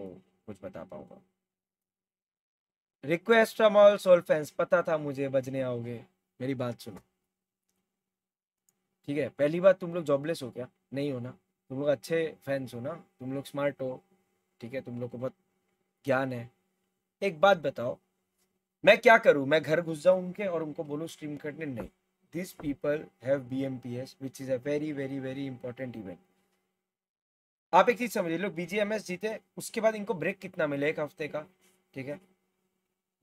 आपको कुछ बता पाऊंगा request from all soul fans पता था मुझे बजने आओगे मेरी बात सुनो ठीक है पहली बात तुम लोग जॉबलेस हो क्या नहीं हो ना तुम लोग अच्छे फैंस हो ना तुम लोग स्मार्ट हो ठीक है तुम लोग को बहुत ज्ञान है एक बात बताओ मैं क्या करूं मैं घर घुस जाऊं उनके और उनको बोलूं स्ट्रीम करने नहीं this people have B M P S which is a very very very important event आप एक चीज समझिए लोग बीजीएमएस जीते उसके बाद इनको ब्रेक कितना मिले एक हफ्ते का ठीक है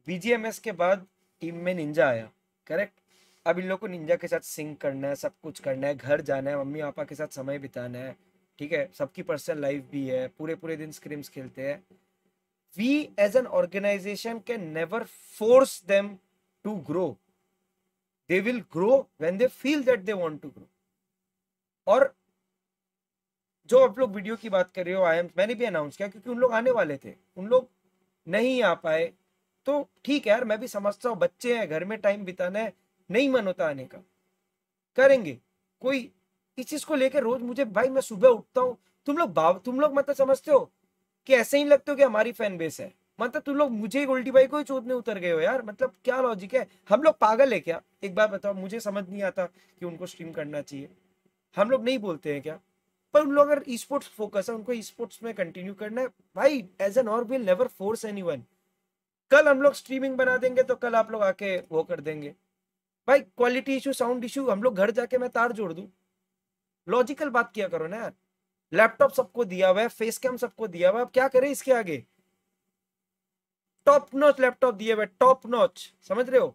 बीजीएमएस के बाद टीम में निंजा आया करेक्ट अब इन लोग को निंजा के साथ सिंग करना है सब कुछ करना है घर जाना है मम्मी पापा के साथ समय बिताना है ठीक है सबकी पर्सनल लाइफ भी है पूरे पूरे दिन स्क्रीम्स खेलते हैं we as an organisation can never force them to grow they will grow when they feel that they want to grow और जो आप लोग वीडियो की बात कर रहे हो आई एम मैंने भी अनाउंस किया क्योंकि उन लोग आने वाले थे उन लोग नहीं आ पाए तो ठीक है यार मैं भी समझता हूँ बच्चे हैं घर में टाइम बिताना है नहीं मन होता आने का करेंगे कोई इस चीज को लेकर रोज मुझे भाई मैं सुबह उठता हूँ तुम लोग तुम लोग मतलब समझते हो कि ऐसे ही लगते हो कि हमारी फैन बेस है मतलब तुम लोग मुझे ही गोल्टी भाई को ही चोदने उतर गए हो यार मतलब क्या लॉजिक है हम लोग पागल है क्या एक बार बताओ मुझे समझ नहीं आता कि उनको स्ट्रीम करना चाहिए हम लोग नहीं बोलते हैं क्या पर उन लोग अगर ई स्पोर्ट्स फोकस है उनको ई स्पोर्ट्स में कंटिन्यू करना है भाई एज एन और विल नेवर फोर्स एनी कल हम लोग स्ट्रीमिंग बना देंगे तो कल आप लोग आके वो कर देंगे भाई क्वालिटी इशू साउंड इशू हम लोग घर जाके मैं तार जोड़ दूँ लॉजिकल बात किया करो ना यार लैपटॉप सबको दिया हुआ है फेस कैम सबको दिया हुआ है अब क्या करें इसके आगे टॉप नॉच लैपटॉप दिए हुए टॉप नॉच समझ रहे हो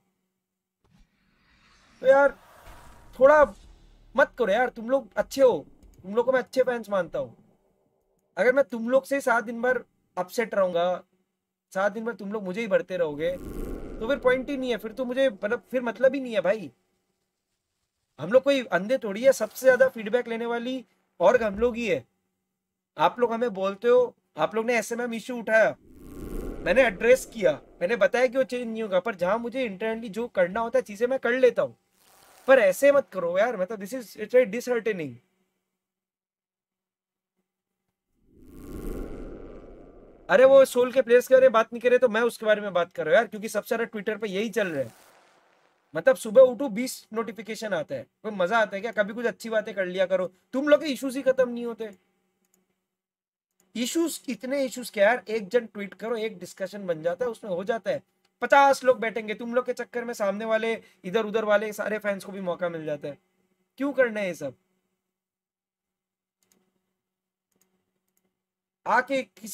तो यार थोड़ा मत करो यार तुम लोग अच्छे हो तुम लोग को मैं अच्छे फैंस मानता हूँ अगर मैं तुम लोग से सात दिन भर अपसेट रहूंगा सात दिन भर तुम लोग मुझे ही बढ़ते रहोगे तो फिर पॉइंट ही नहीं है फिर तो मुझे मतलब फिर मतलब ही नहीं है भाई हम लोग कोई अंधे थोड़ी है सबसे ज्यादा फीडबैक लेने वाली और हम लोग ही है आप लोग हमें बोलते हो आप लोग ने ऐसे में इश्यू उठाया मैंने एड्रेस किया मैंने बताया कि वो चेंज नहीं होगा पर जहां मुझे इंटरनली जो करना होता है चीज़ें मैं कर लेता हूँ पर ऐसे मत करो यार मतलब दिस इज इट्स डिसहर्टेनिंग अरे वो सोल के प्लेस के बारे में बात नहीं करे तो मैं उसके बारे में बात कर रहा हूँ यार क्योंकि सबसे ज्यादा ट्विटर पर यही चल रहा है मतलब सुबह उठो बीस नोटिफिकेशन आता है कोई मजा आता है क्या कभी कुछ अच्छी बातें कर लिया करो तुम लोग के इश्यूज ही खत्म नहीं होते इश्यूज इतने इश्यूज क्या यार एक जन ट्वीट करो एक डिस्कशन बन जाता है उसमें हो जाता है पचास लोग बैठेंगे तुम लोग के चक्कर में सामने वाले इधर उधर वाले सारे फैंस को भी मौका मिल जाता है क्यों करना है ये सब आके किसी